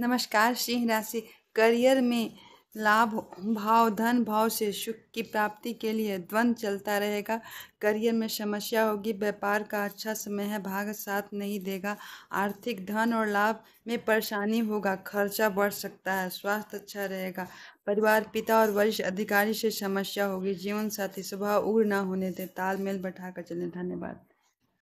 नमस्कार सिंह राशि करियर में लाभ भाव धन भाव से सुख की प्राप्ति के लिए द्वंद चलता रहेगा करियर में समस्या होगी व्यापार का अच्छा समय है भाग साथ नहीं देगा आर्थिक धन और लाभ में परेशानी होगा खर्चा बढ़ सकता है स्वास्थ्य अच्छा रहेगा परिवार पिता और वरिष्ठ अधिकारी से समस्या होगी जीवन साथी स्वभाव उग्र ना होने दें तालमेल बैठा कर चलें धन्यवाद